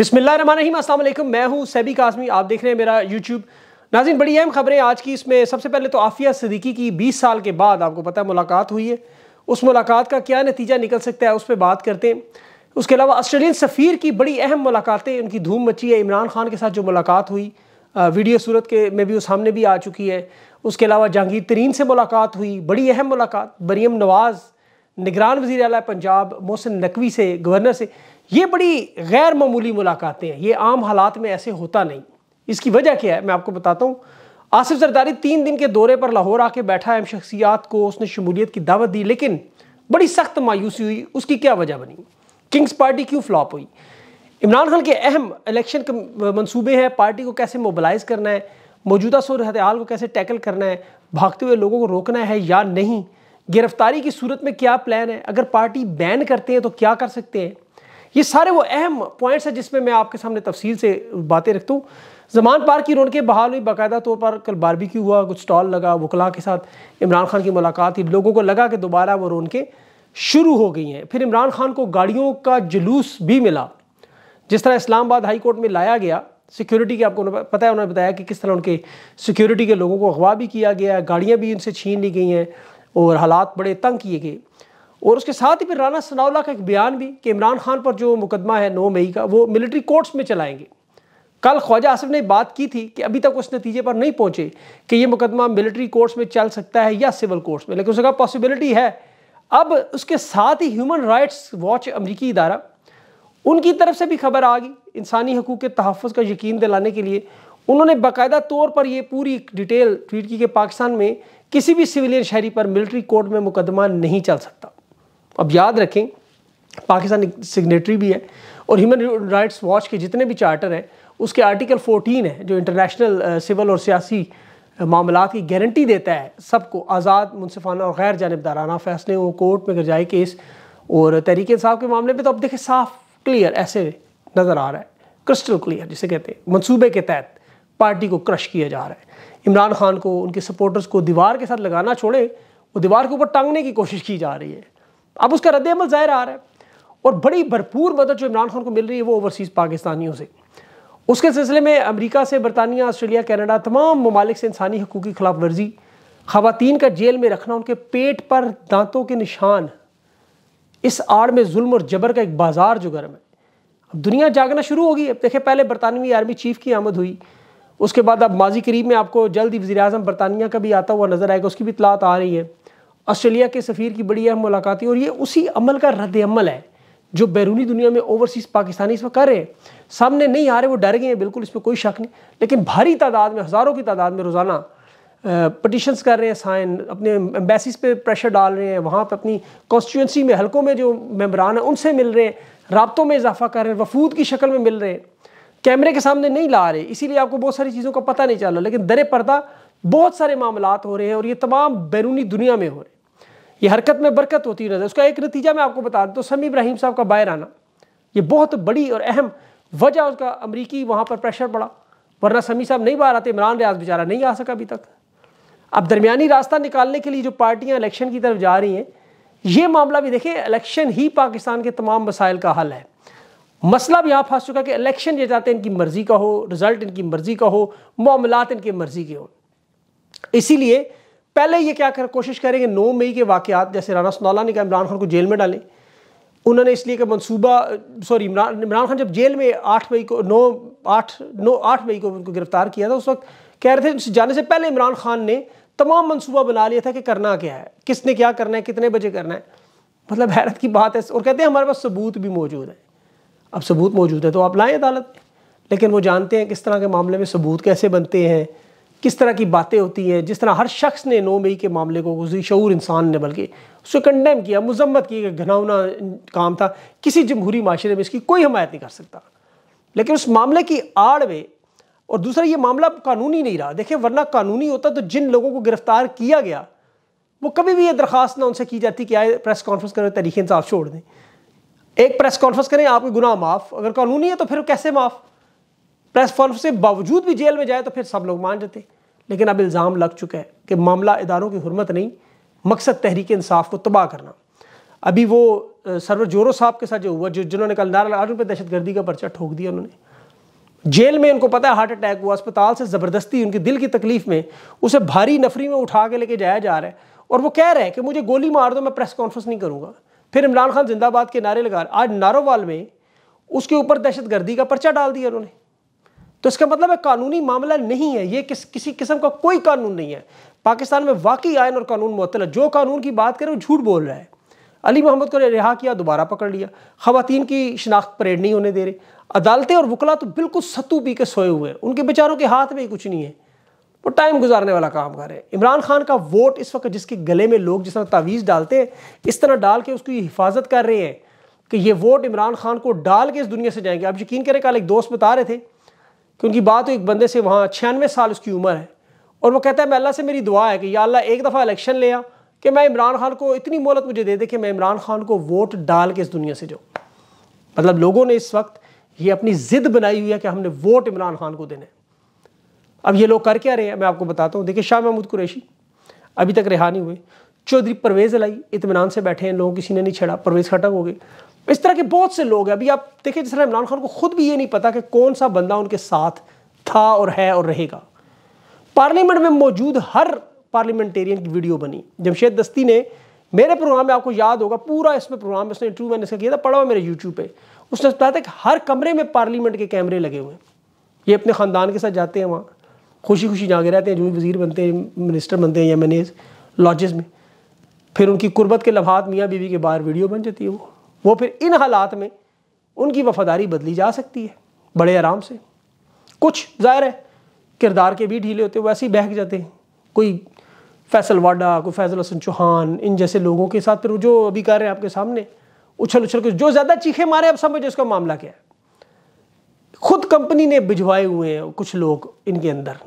बिस्मिल्लाम असलम मैं हूँ सैबी कासमी आप देख रहे हैं मेरा यूट्यूब नाजिन बड़ी अहम खबरें आज की इसमें सबसे पहले तो आफिया सदीकी की 20 साल के बाद आपको पता है मुलाकात हुई है उस मुलाकात का क्या नतीजा निकल सकता है उस पर बात करते हैं उसके अलावा ऑस्ट्रेलियन सफ़ीर की बड़ी अहम मुलाकातें उनकी धूम मची है इमरान खान के साथ जो मुलाकात हुई वीडियो सूरत के में भी वो सामने भी आ चुकी है उसके अलावा जहांगीर तरीन से मुलाकात हुई बड़ी अहम मुलाकात बरीम नवाज़ निगरान वजी अल पंजाब मोहसिन नकवी से गवर्नर से ये बड़ी गैर मामूली मुलाकातें हैं ये आम हालात में ऐसे होता नहीं इसकी वजह क्या है मैं आपको बताता हूँ आसिफ जरदारी तीन दिन के दौरे पर लाहौर आके बैठा अहम शख्सियात को उसने शमूलियत की दावत दी लेकिन बड़ी सख्त मायूसी हुई उसकी क्या वजह बनी किंग्स पार्टी क्यों फ्लॉप हुई इमरान खान के अहम इलेक्शन मनसूबे हैं पार्टी को कैसे मोबलाइज करना है मौजूदा सूरत हाल को कैसे टैकल करना है भागते हुए लोगों को रोकना है या नहीं गिरफ्तारी की सूरत में क्या प्लान है अगर पार्टी बैन करते हैं तो क्या कर सकते हैं ये सारे वो अहम पॉइंट्स हैं जिसमें मैं आपके सामने तफसील से बातें रखता हूँ जमान पार की रोड के बहाल हुई बाकायदा तौर पर कल की हुआ कुछ स्टॉल लगा वकला के साथ इमरान खान की मुलाकात थी लोगों को लगा कि दोबारा वो रोन के शुरू हो गई हैं फिर इमरान खान को गाड़ियों का जुलूस भी मिला जिस तरह इस्लामाबाद हाई कोर्ट में लाया गया सिक्योरिटी के आपको पता है उन्होंने बताया कि किस तरह उनके सिक्योरिटी के लोगों को अगवा भी किया गया गाड़ियाँ भी उनसे छीन ली गई हैं और हालात बड़े तंग किए गए और उसके साथ ही फिर राना सनाउल्ला का एक बयान भी कि इमरान खान पर जो मुकदमा है नौ मई का वो मिलिट्री कोर्ट्स में चलाएंगे कल ख्वाजा आसिफ ने बात की थी कि अभी तक उस नतीजे पर नहीं पहुंचे कि ये मुकदमा मिलिट्री कोर्ट्स में चल सकता है या सिविल कोर्ट्स में लेकिन उसका पॉसिबिलिटी है अब उसके साथ ही ह्यूमन राइट्स वॉच अमरीकी इदारा उनकी तरफ से भी खबर आ गई इंसानी हकूक़ के तहफ़ का यकीन दिलाने के लिए उन्होंने बाकायदा तौर पर यह पूरी डिटेल ट्वीट की कि पाकिस्तान में किसी भी सिविलियन शहरी पर मिलिट्री कोर्ट में मुकदमा नहीं चल सकता अब याद रखें पाकिस्तान सिग्नेटरी भी है और ह्यूमन राइट्स वॉच के जितने भी चार्टर हैं उसके आर्टिकल 14 है जो इंटरनेशनल सिविल uh, और सियासी uh, मामला की गारंटी देता है सबको आज़ाद मुनफाना और गैर जानबदाराना फैसले वो कोर्ट में जाए केस और तहरीक साहब के मामले में तो अब देखें साफ क्लियर ऐसे नज़र आ रहा है क्रिस्टल क्लियर जिसे कहते हैं मनसूबे के तहत पार्टी को क्रश किया जा रहा है इमरान खान को उनके सपोर्टर्स को दीवार के साथ लगाना छोड़े वो दीवार के ऊपर टांगने की कोशिश की जा रही है अब उसका रद्द अमल ज़ाहिर आ रहा है और बड़ी भरपूर मदद जो इमरान खान को मिल रही है वो ओवरसीज़ पाकिस्तानियों से उसके सिलसिले में अमरीका से बरतानिया ऑस्ट्रेलिया कैनेडा तमाम ममालिक से इंसानी हकूक़ की खिलाफ वर्जी खातन का जेल में रखना उनके पेट पर दांतों के निशान इस आड़ में जुल्म और जबर का एक बाजार जो गर्म है अब दुनिया जागना शुरू होगी अब देखे पहले बरतानवी आर्मी चीफ की आमद हुई उसके बाद अब माजी करीब में आपको जल्द ही वजी अजम बरतानिया का भी आता हुआ नज़र आएगा उसकी भी इतलात आ रही है ऑस्ट्रेलिया के सफ़ीर की बड़ी अहम मुलाकात और ये उसी अमल का रद्द अमल है जो बैरूनी दुनिया में ओवरसीज़ पाकिस्तानी इस वक्त कर रहे हैं सामने नहीं आ रहे वो डर गए हैं बिल्कुल इसमें कोई शक नहीं लेकिन भारी तादाद में हज़ारों की तादाद में रोज़ाना पटिशन्स कर रहे हैं साइन अपने एम्बेसीज पे प्रेशर डाल रहे हैं वहाँ पर अपनी कॉन्स्टिट्यूंसी में हलकों में जो मेम्बरान हैं उनसे मिल रहे हैं रबतों में इजाफा कर रहे हैं वफूद की शक्ल में मिल रहे हैं कैमरे के सामने नहीं ला रहे इसीलिए आपको बहुत सारी चीज़ों का पता नहीं चल रहा लेकिन दर पर्दा बहुत सारे मामला हो रहे हैं और ये तमाम बैरूनी दुनिया में हो रहे हैं ये हरकत में बरकत होती नजर उसका एक नतीजा मैं आपको बता दूँ तो समी इब्राहिम साहब का बाहर आना ये बहुत बड़ी और अहम वजह उसका अमरीकी वहाँ पर प्रेशर पड़ा वरना समी साहब नहीं बाहर आते इमरान रियाज बेचारा नहीं आ सका अभी तक अब दरमियानी रास्ता निकालने के लिए जो पार्टियाँ इलेक्शन की तरफ जा रही हैं ये मामला भी देखें इलेक्शन ही पाकिस्तान के तमाम मसाइल का हल है मसला भी यहाँ फंस चुका है कि इलेक्शन ये चाहते हैं इनकी मर्ज़ी का हो रिज़ल्ट इनकी मर्ज़ी का हो मामला इनकी मर्ज़ी के हो इसीलिए पहले ये क्या कर कोशिश करेंगे नौ मई के वाकत जैसे राना सुनौला ने कहा इमरान खान को जेल में डालें उन्होंने इसलिए कि मनसूबा सॉरी इमरान इमरान खान जब जेल में आठ मई को नौ आठ नौ आठ मई को उनको गिरफ्तार किया था उस वक्त कह रहे थे जाने से पहले इमरान खान ने तमाम मनसूबा बना लिया था कि करना क्या है किसने क्या करना है कितने बजे करना है मतलब हैरत की बात है और कहते हैं हमारे पास सबूत भी मौजूद है अब सबूत मौजूद है तो आप लाएँ अदालत लेकिन वो जानते हैं किस तरह के मामले में सबूत कैसे बनते हैं किस तरह की बातें होती हैं जिस तरह हर शख्स ने नौ मई के मामले को गुजरी शूर इंसान ने बल्कि उसको कंडेम किया मजम्मत की कि घनावना काम था किसी जमहूरी माशरे में इसकी कोई हमायत नहीं कर सकता लेकिन उस मामले की आड़ में और दूसरा ये मामला कानूनी नहीं रहा देखिए वरना कानूनी होता तो जिन लोगों को गिरफ्तार किया गया वो कभी भी ये दरख्वास्त ना उनसे की जाती कि आए प्रेस कॉन्फ्रेंस करें तरीके इंसाफ छोड़ दें एक प्रेस कॉन्फ्रेंस करें आपके गुनाह माफ़ अगर कानूनी है तो फिर कैसे माफ़ प्रेस कॉन्फ्रेंस के बावजूद भी जेल में जाए तो फिर सब लोग मान जाते लेकिन अब इल्ज़ाम लग चुका है कि मामला इदारों की हरमत नहीं मकसद तहरीक इंसाफ को तबाह करना अभी वो सरवर जोरो साहब के साथ जो हुआ जो जिन्होंने कल नारा पर दहशत गर्दी का पर्चा ठोक दिया उन्होंने जेल में उनको पता है हार्ट अटैक हुआ अस्पताल से ज़बरदस्ती उनकी दिल की तकलीफ़ में उसे भारी नफरी में उठा के लेके जाया जा रहा है और वो कह रहे हैं कि मुझे गोली मार दो मैं प्रेस कॉन्फ्रेंस नहीं करूँगा फिर इमरान खान जिंदाबाद के नारे लगा आज नारोवाल में उसके ऊपर दहशत गर्दी का पर्चा डाल दिया उन्होंने तो इसका मतलब है कानूनी मामला नहीं है ये किस किसी किस्म का कोई कानून नहीं है पाकिस्तान में वाकई आयन और कानून मुतल है जो कानून की बात करें वो झूठ बोल रहा है अली मोहम्मद को रिहा किया दोबारा पकड़ लिया खातन की शिनाख्त परेड नहीं होने दे रही अदालतें और वकला तो बिल्कुल सत्तू पी के सोए हुए हैं उनके बेचारों के हाथ में ही कुछ नहीं है वो टाइम गुजारने वाला काम कर रहे हैं इमरान खान का वोट इस वक्त जिसके गले में लोग जिस तरह तावीज़ डालते हैं इस तरह डाल के उसकी हिफाजत कर रहे हैं कि ये वोट इमरान खान को डाल के इस दुनिया से जाएंगे आप यकीन करें कल एक दोस्त बता रहे थे कि उनकी बात हो तो एक बंदे से वहाँ छियानवे साल उसकी उम्र है और वो कहता है मैं अल्लाह से मेरी दुआ है कि या अल्लाह एक दफ़ा इलेक्शन ले आ कि मैं इमरान खान को इतनी मोहलत मुझे दे दे कि मैं इमरान खान को वोट डाल के इस दुनिया से जाऊँ मतलब लोगों ने इस वक्त ये अपनी ज़िद बनाई हुई है कि हमने वोट इमरान खान को देने अब ये लोग कर क्या रहे हैं मैं आपको बताता हूँ देखिए शाह महमूद कुरैशी अभी तक रिहा नहीं हुए चौधरी परवेज लाई इतमान से बैठे हैं लोगों किसी ने नहीं छेड़ा परवेज खटक हो गए इस तरह के बहुत से लोग हैं अभी आप देखिए जिस तरह इमरान खान को खुद भी ये नहीं पता कि कौन सा बंदा उनके साथ था और है और रहेगा पार्लियामेंट में मौजूद हर पार्लियामेंटेरियन की वीडियो बनी जमशेद दस्ती ने मेरे प्रोग्राम में आपको याद होगा पूरा इसमें प्रोग्राम में उसने इंटरव्यू मैंने इसका किया था पढ़ा हुआ मेरे यूट्यूब पे उसने बताया था कि हर कमरे में पार्लियामेंट के कैमरे लगे हुए हैं ये अपने ख़ानदान के साथ जाते हैं वहाँ खुशी खुशी जागे रहते हैं जो भी वजीर बनते हैं मिनिस्टर बनते हैं या मैंने लॉजेज़ में फिर उनकी कुर्बत के लफात मियाँ बीवी के बाहर वीडियो बन जाती है वो वो फिर इन हालात में उनकी वफादारी बदली जा सकती है बड़े आराम से कुछ जाहिर है किरदार के भी ढीले होते हैं वैसे ही बहक जाते हैं कोई फैसल वाडा कोई फैजल हसन चौहान इन जैसे लोगों के साथ फिर जो अभी कर रहे हैं आपके सामने उछल उछल के जो ज़्यादा चीखे मारे अब समझो इसका मामला क्या है खुद कंपनी ने भिजवाए हुए हैं कुछ लोग इनके अंदर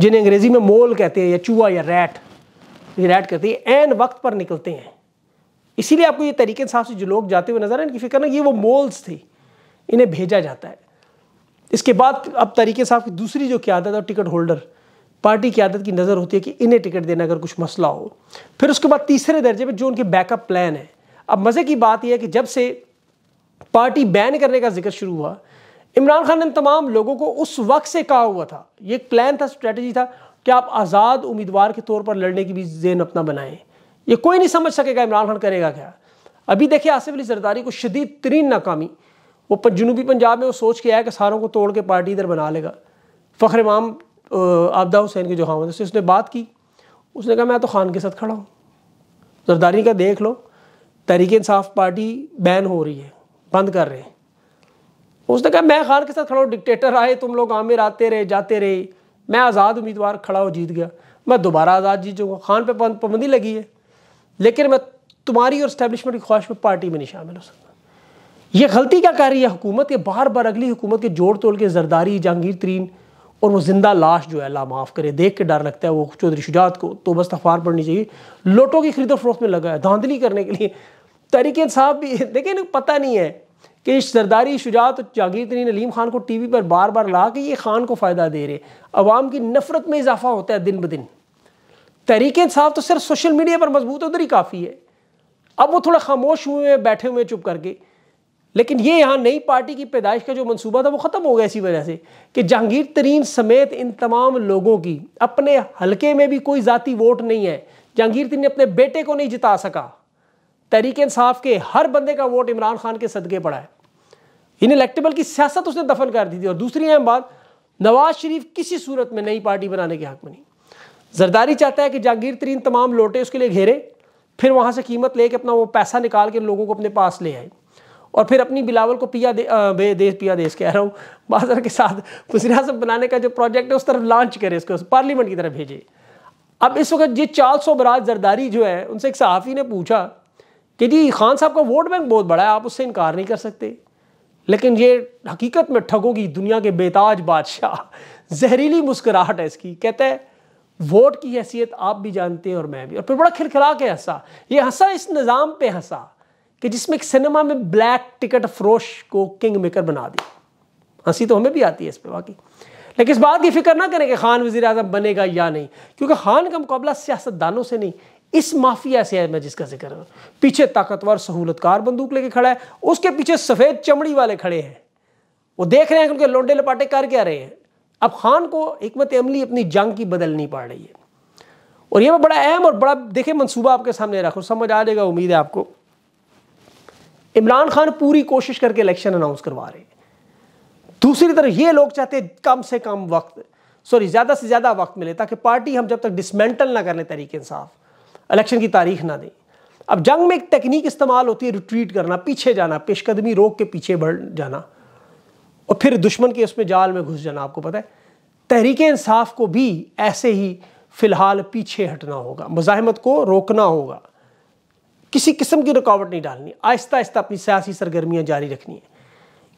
जिन्हें अंग्रेज़ी में मोल कहते हैं या चूहा या रैट हिदायत करती है एन वक्त पर निकलते हैं इसीलिए आपको ये तरीके साहब से जो लोग जाते हुए नजर आए इनकी फिक्र ना ये वो मोल्स थे इन्हें भेजा जाता है इसके बाद अब तरीके साहब की दूसरी जो क्यादत और टिकट होल्डर पार्टी की आदत की नज़र होती है कि इन्हें टिकट देना अगर कुछ मसला हो फिर उसके बाद तीसरे दर्जे पर जो उनके बैकअप प्लान है अब मज़े की बात यह है कि जब से पार्टी बैन करने का जिक्र शुरू हुआ इमरान खान ने तमाम लोगों को उस वक्त से कहा हुआ था ये एक प्लान था स्ट्रेटजी था कि आप आज़ाद उम्मीदवार के तौर पर लड़ने की भी जेन अपना बनाएं ये कोई नहीं समझ सकेगा इमरान खान करेगा क्या अभी देखिए आसिफ अली जरदारी को शदीद तरीन नाकामी वो जनूबी पंजाब में वो सोच के आया कि सारों को तोड़ के पार्टी इधर बना लेगा फ़ख्र इमाम आबदा हुसैन के जो हाँ से उसने बात की उसने कहा मैं तो खान के साथ खड़ा हूँ जरदारी का देख लो तहरीक इंसाफ पार्टी बैन हो रही है बंद कर रहे हैं उसने कहा मैं खान के साथ खड़ा हूँ डिक्टेटर आए तुम लोग आमिर आते रहे जाते रहे मैं आज़ाद उम्मीदवार खड़ा हो जीत गया मैं दोबारा आज़ाद जीत जाऊँगा खान पे पाबंदी लगी है लेकिन मैं तुम्हारी और इस्टेबलिशमेंट की ख्वाहिश में पार्टी में नहीं शामिल हो सकता ये गलती क्या कर रही है हुकूमत ये बार बार अगली हुकूमत के जोड़ तोड़ के जरदारी जहांगीर तरीन और वो जिंदा लाश जो है ला माफ़ करे देख के डर लगता है वो चौधरी शुजात को तो बस तफार पड़नी चाहिए लोटों की खरीदो फरोख्त में लगा है धांधली करने के लिए तरीके साहब भी देखिए पता नहीं है कि सरदारी शुजात और तरीन अलीम खान को टी वी पर बार बार ला के ये खान को फ़ायदा दे रहे अवाम की नफ़रत में इजाफा होता है दिन ब दिन तहरीक साफ़ तो सिर्फ सोशल मीडिया पर मजबूत उधर ही काफ़ी है अब वो थोड़ा खामोश हुए हैं बैठे हुए हैं चुप करके लेकिन ये यहाँ नई पार्टी की पैदाइश का जो मनसूबा था वो ख़त्म हो गया इसी वजह से कि जहांगीर तरीन समेत इन तमाम लोगों की अपने हलके में भी कोई ज़ाती वोट नहीं है जहांगीर तरीन अपने बेटे को नहीं जिता सका तहरीक इंसाफ के हर बंदे का वोट इमरान खान के सदक़े पड़ा है इन इलेक्टेबल की सियासत उसने दफन कर दी थी और दूसरी अहम बात नवाज शरीफ किसी सूरत में नई पार्टी बनाने के हक में नहीं जरदारी चाहता है कि जागीर तरीन तमाम लोटे उसके लिए घेरे फिर वहाँ से कीमत ले अपना वो पैसा निकाल के लोगों को अपने पास ले आए और फिर अपनी बिलावल को पिया दे आ, बे देश पिया देश कह रहा हूँ बाजार के साथ वजी अजम बनाने का जो प्रोजेक्ट है उस तरफ लॉन्च करे उसको उस पार्लियामेंट की तरफ भेजे अब इस वक्त ये सौ बराज जरदारी जो है उनसे एक सहाफ़ी ने पूछा कि जी खान साहब का वोट बैंक बहुत बड़ा है आप उससे इनकार नहीं कर सकते लेकिन ये हकीकत में ठगों की दुनिया के बेताज बादशाह जहरीली मुस्कुराहट है इसकी कहते हैं वोट की हैसियत आप भी जानते हैं और मैं भी और फिर बड़ा खिलखिला के हंसा ये हंसा इस निज़ाम पे हंसा कि जिसमें एक सिनेमा में ब्लैक टिकट फरोश को किंग मेकर बना दिया हंसी तो हमें भी आती है इस पर बाकी लेकिन इस बात की फिक्र ना करें कि खान वजी अजम बनेगा या नहीं क्योंकि खान का मुकाबला सियासतदानों से नहीं इस माफिया से है मैं जिसका जिक्र पीछे ताकतवर सहूलतकार बंदूक लेके खड़ा है उसके पीछे सफ़ेद चमड़ी वाले खड़े हैं वो देख रहे हैं उनके लोंडे लपाटे कर क्या रहे हैं अब खान को हमत अमली अपनी जंग की बदलनी पड़ रही है और यह बड़ा अहम और बड़ा देखे मनसूबा आपके सामने रखो समझ आ जाएगा उम्मीद है आपको इमरान खान पूरी कोशिश करके इलेक्शन अनाउंस करवा रहे दूसरी तरफ ये लोग चाहते कम से कम वक्त सॉरी ज़्यादा से ज़्यादा वक्त मिले ताकि पार्टी हम जब तक डिसमेंटल ना कर तरीके इंसाफ इलेक्शन की तारीख ना दें अब जंग में एक तकनीक इस्तेमाल होती है रिट्रीट करना पीछे जाना पेशकदमी रोक के पीछे बढ़ जाना और फिर दुश्मन के उसमें जाल में घुस जाना आपको पता है तहरीक इंसाफ को भी ऐसे ही फ़िलहाल पीछे हटना होगा मुजामत को रोकना होगा किसी किस्म की रुकावट नहीं डालनी आहिस्ता आहिस्ता अपनी सियासी सरगर्मियाँ जारी रखनी है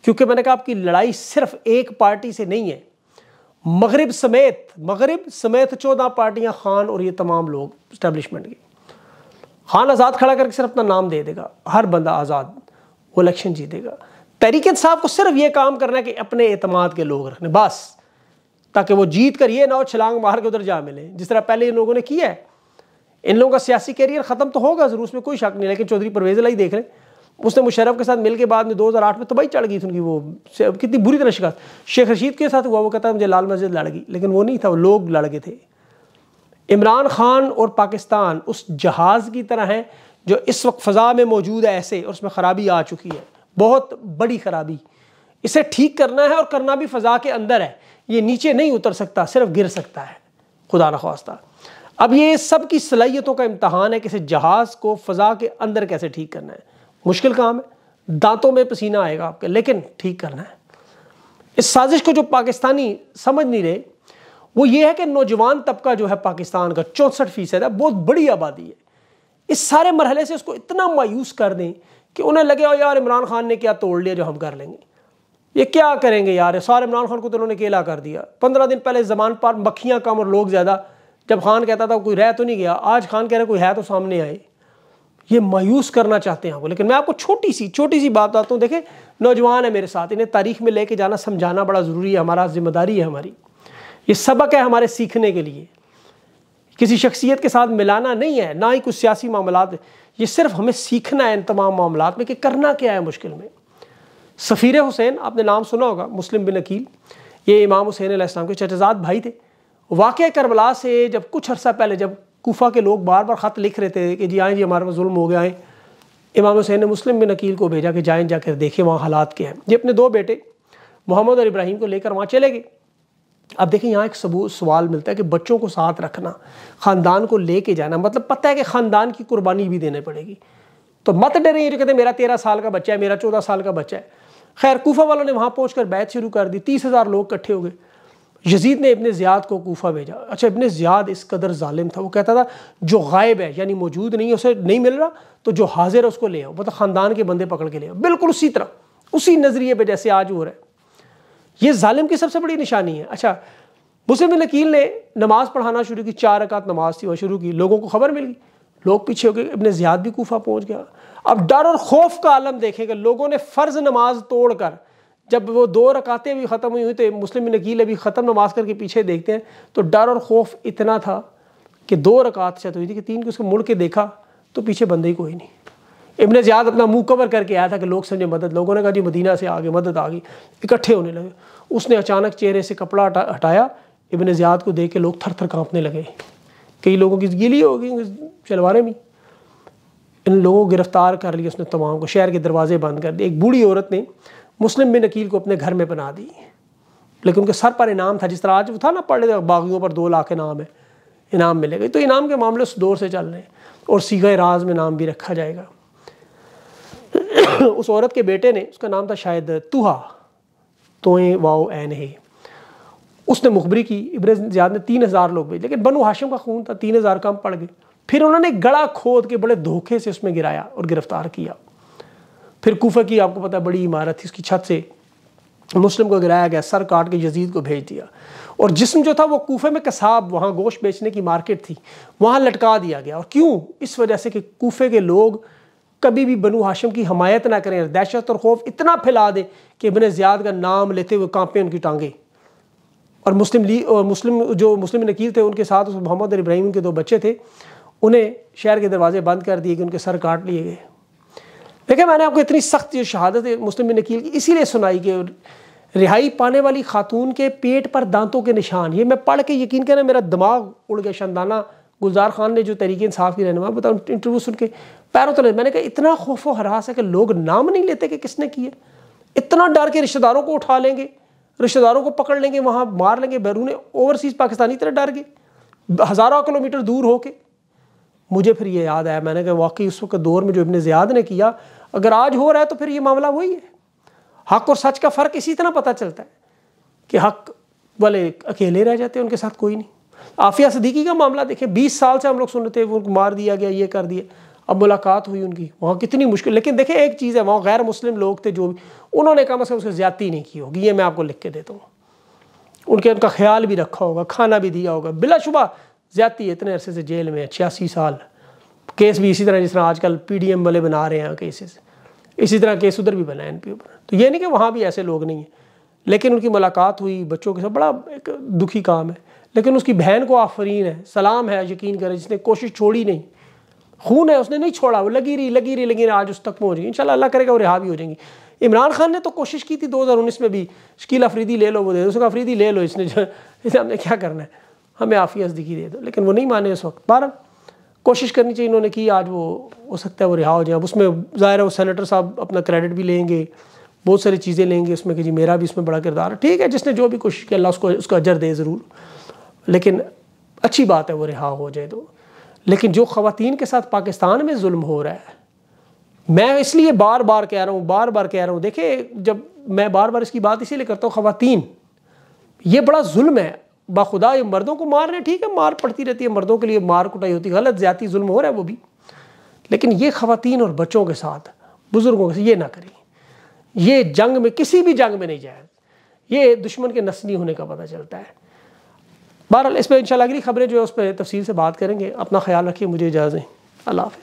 क्योंकि मैंने कहा आपकी लड़ाई सिर्फ एक पार्टी से नहीं है मगरब समेत मगरब समेत चौदह पार्टियां खान और ये तमाम लोग इस्टेब्लिशमेंट की खान आज़ाद खड़ा करके सिर्फ अपना नाम दे देगा हर बंदा आज़ाद वो इलेक्शन जीतेगा तहरीक साहब को सिर्फ ये काम करना है कि अपने अतमाद के लोग रखने बस ताकि वो जीत कर ये ना हो छलांग मार के उधर जा मिले जिस तरह पहले इन लोगों ने किया है इन लोगों का सियासी कैरियर ख़त्म तो होगा ज़रूर उसमें कोई शक नहीं लेकिन चौधरी परवेज लाई देख रहे हैं उसने मुशरफ के साथ मिल के बाद में 2008 में तबाही तो चढ़ गई थी उनकी वो कितनी बुरी तरह शिकायत शेख रशीद के साथ हुआ वो कहता है मुझे लाल मस्जिद लड़ गई लेकिन वो नहीं था वो लोग लड़ गए थे इमरान खान और पाकिस्तान उस जहाज़ की तरह हैं जो इस वक्त फ़ज़ा में मौजूद है ऐसे और उसमें ख़राबी आ चुकी है बहुत बड़ी ख़राबी इसे ठीक करना है और करना भी फ़ज़ा के अंदर है ये नीचे नहीं उतर सकता सिर्फ गिर सकता है खुदा न खास्ता अब ये सब की सलाहियतों का इम्तहान है कि इसे जहाज़ को फ़ज़ा के अंदर कैसे ठीक करना है मुश्किल काम है दांतों में पसीना आएगा आपके लेकिन ठीक करना है इस साजिश को जो पाकिस्तानी समझ नहीं रहे वो ये है कि नौजवान तबका जो है पाकिस्तान का चौंसठ फीसद है बहुत बड़ी आबादी है इस सारे मरहले से उसको इतना मायूस कर दें कि उन्हें लगे हो यार इमरान खान ने क्या तोड़ लिया जो हम कर लेंगे ये क्या करेंगे यार सारे इमरान खान को तो उन्होंने केला कर दिया पंद्रह दिन पहले जमान पर मक्खियाँ कम और लोग ज़्यादा जब खान कहता था कोई रह तो नहीं गया आज खान कह रहे कोई है तो सामने आए ये मायूस करना चाहते हैं आपको लेकिन मैं आपको छोटी सी छोटी सी बात बताता हूँ देखें नौजवान है मेरे साथ इन्हें तारीख में लेके जाना समझाना बड़ा ज़रूरी है हमारा जिम्मेदारी है हमारी ये सबक है हमारे सीखने के लिए किसी शख्सियत के साथ मिलाना नहीं है ना ही कुछ सियासी मामला ये सिर्फ हमें सीखना है इन तमाम मामला में कि करना क्या है मुश्किल में सफ़ीर हुसैन आपने नाम सुना होगा मुस्लिम बिन अकील ये इमाम हुसैन के चचजाद भाई थे वाक़ करबला से जब कुछ अर्सा पहले जब कोफ़ा के लोग बार बार ख़त लिख रहे थे कि जी आएँ जी हमारे पास म हो गया है इमाम हुसैन ने मुस्लिम बिन अकील को भेजा कि जाएँ जाकर देखें वहाँ हालात क्या हैं ये अपने दो बेटे मोहम्मद और इब्राहिम को लेकर वहाँ चले गए अब देखें यहाँ एक सबूत सवाल मिलता है कि बच्चों को साथ रखना ख़ानदान को ले जाना मतलब पता है कि ख़ानदान की कुर्बानी भी देनी पड़ेगी तो मत ये जो कहते मेरा तेरह साल का बच्चा है मेरा चौदह साल का बच्चा है खैर कोफा वालों ने वहाँ पहुँच कर बैच शुरू कर दी तीस हज़ार लोग इकट्ठे हो गए यजीद ने इबन ज़ियाद को कोफा भेजा अच्छा इबन ज़ियाद इस कदर ालिम था वो कहता था जो गायब है यानी मौजूद नहीं है उसे नहीं मिल रहा तो जो हाजिर है उसको ले आओ मतलब ख़ानदान के बंदे पकड़ के ले आओ बिल्कुल उसी तरह उसी नज़रिए पर जैसे आज हो रहा है ये ालिम की सबसे बड़ी निशानी है अच्छा मुस्लिम नकील ने नमाज़ पढ़ाना शुरू की चार रकात नमाज थी वह शुरू की लोगों को खबर मिल गई लोग पीछे हो गए इबन ज़ियाद भी कोफा पहुँच गया अब डर और खौफ का आलम देखेगा लोगों ने फ़र्ज़ नमाज तोड़ कर जब वो दो रकातें भी ख़त्म हुई हुई तो मुस्लिम नकील अभी ख़त्म नमाज करके पीछे देखते हैं तो डर और खौफ इतना था कि दो रकात शत हुई थी कि तीन को उसको मुड़ के देखा तो पीछे बंदे ही कोई नहीं इबन ज़्याद अपना मुंह कवर करके आया था कि लोग समझे मदद लोगों ने कहा जी मदीना से आगे मदद आ गई इकट्ठे होने लगे उसने अचानक चेहरे से कपड़ा हटाया इबन ज़्याद को देख के लोग थर थर काँपने लगे कई लोगों की गीली हो गई शलवारें भी इन लोगों को गिरफ़्तार कर लिया उसने तमाम को शहर के दरवाजे बंद कर दिए एक बूढ़ी औरत ने मुस्लिम बिन अकील को अपने घर में बना दी लेकिन उनके सर पर इनाम था जिस तरह आज वो था ना पढ़े बागियों पर दो लाख इनाम है इनाम मिलेगा तो इनाम के मामले उस दौर से चल रहे हैं और सीगा राज में नाम भी रखा जाएगा उस औरत के बेटे ने उसका नाम था शायद तुहा तोए वाओ एन हे उसने मुखबरी की इब्राहिम जियाद ने तीन हज़ार लोग भेजे लेकिन बनु हाशिम का खून था तीन हज़ार कम पड़ गए फिर उन्होंने गड़ा खोद के बड़े धोखे से उसमें गिराया और गिरफ्तार किया फिर कोफा की आपको पता है बड़ी इमारत थी उसकी छत से मुस्लिम को गिराया गया सर काट के यजीद को भेज दिया और जिसम जो था वो कोफे में कसाब वहाँ गोश्त बेचने की मार्केट थी वहाँ लटका दिया गया और क्यों इस वजह से कि कोफे के लोग कभी भी बनू हाशिम की हमायत ना करें दहशत और खौफ इतना फैला दें कि इबन ज़ियाद का नाम लेते हुए कांपे उनकी टांगे और मुस्लिम ली और मुस्लिम जो मुस्लिम नकील थे उनके साथ उस मोहम्मद और इब्राहिम के दो बच्चे थे उन्हें शहर के दरवाजे बंद कर दिए गए उनके सर काट लिए गए देखिए मैंने आपको इतनी सख्त जो शहादत मुस्लिम बिन नकील की इसीलिए सुनाई कि रिहाई पाने वाली खातून के पेट पर दांतों के निशान ये मैं पढ़ के यकीन करें मेरा दिमाग उड़ गया शानदाना गुलजार खान ने जो तरीके इंसाफ की रहनमा बताओ इंटरव्यू सुन के पैरों तले मैंने कहा इतना खौफ हरास है कि लोग नाम नहीं लेते कि किसने किया इतना डर के रिश्तेदारों को उठा लेंगे रिश्तेदारों को पकड़ लेंगे वहाँ मार लेंगे बैरून ओवरसीज़ पाकिस्तानी तरह डर गए हज़ारों किलोमीटर दूर होके मुझे फिर ये याद आया मैंने कहा वाकई उस वक्त दौर में जो इबन ज़ियाद ने किया अगर आज हो रहा है तो फिर ये मामला वही है हक और सच का फ़र्क इसी तरह पता चलता है कि हक वाले अकेले रह जाते हैं उनके साथ कोई नहीं आफिया सदीकी का मामला देखें बीस साल से हम लोग सुन रहे थे उनको मार दिया गया ये कर दिया अब मुलाकात हुई उनकी वहाँ कितनी मुश्किल लेकिन देखें एक चीज़ है वहाँ गैर मुस्लिम लोग थे जो भी उन्होंने कम से कम उससे ज़्यादती नहीं की होगी ये मैं आपको लिख के देता हूँ उनके उनका ख्याल भी रखा होगा खाना भी दिया होगा बिलाशुबा ज़्यादा इतने अरसे से जेल में है छियासी साल केस भी इसी तरह जिस तरह आजकल पीडीएम वाले बना रहे हैं केसेस इसी तरह केस उधर भी बना है ओ पर तो ये नहीं कि वहाँ भी ऐसे लोग नहीं हैं लेकिन उनकी मुलाकात हुई बच्चों के साथ बड़ा एक दुखी काम है लेकिन उसकी बहन को आफरीन है सलाम है यकीन करें जिसने कोशिश छोड़ी नहीं खून है उसने नहीं छोड़ा वो लगी रही लगी रही लेकिन आज उस तक पहुँच गई इंशाल्लाह अल्लाह करेगा वो रिहा भी हो जाएंगी इमरान खान ने तो कोशिश की थी 2019 में भी शकील अफरीदी ले लो वो दे उसका अफरीदी ले लो इसने जो इसे हमने क्या करना है हमें आफिया सिद्दीकी दे दो लेकिन वो नहीं माने उस वक्त पर कोशिश करनी चाहिए इन्होंने की आज वो हो सकता है वो रिहा हो जाए अब उसमें ज़ाहिर है वो सेनेटर साहब अपना क्रेडिट भी लेंगे बहुत सारी चीज़ें लेंगे उसमें कि जी मेरा भी इसमें बड़ा किरदार है ठीक है जिसने जो भी कोशिश की अल्लाह उसको उसका अजर दे ज़रूर लेकिन अच्छी बात है वो रिहा हो जाए तो लेकिन जो ख़वान के साथ पाकिस्तान में जुल्म हो रहा है मैं इसलिए बार बार कह रहा हूँ बार बार कह रहा हूँ देखिए जब मैं बार बार इसकी बात इसीलिए करता हूँ ख़वान ये बड़ा जुल्म है बाखुदा ये मर्दों को मार रहे हैं ठीक है मार पड़ती रहती है मर्दों के लिए मार कुटाई होती है गलत ज्यादा जुल्म हो रहा है वो भी लेकिन ये ख़वान और बच्चों के साथ बुज़ुर्गों के साथ ये ना करें ये जंग में किसी भी जंग में नहीं जाए ये दुश्मन के नस्ली होने का पता चलता है बहरहाल इस पर इन अगली खबरें जो है उस पर तफसील से बात करेंगे अपना ख्याल रखिए मुझे इजाज़ें अल्लाह हाफि